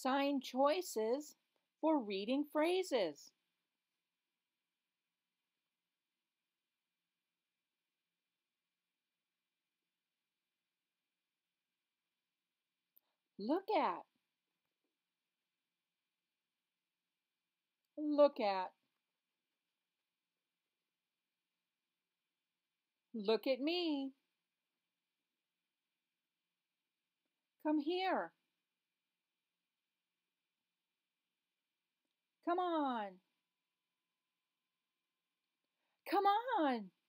Sign choices for reading phrases. Look at. Look at. Look at me. Come here. Come on. Come on.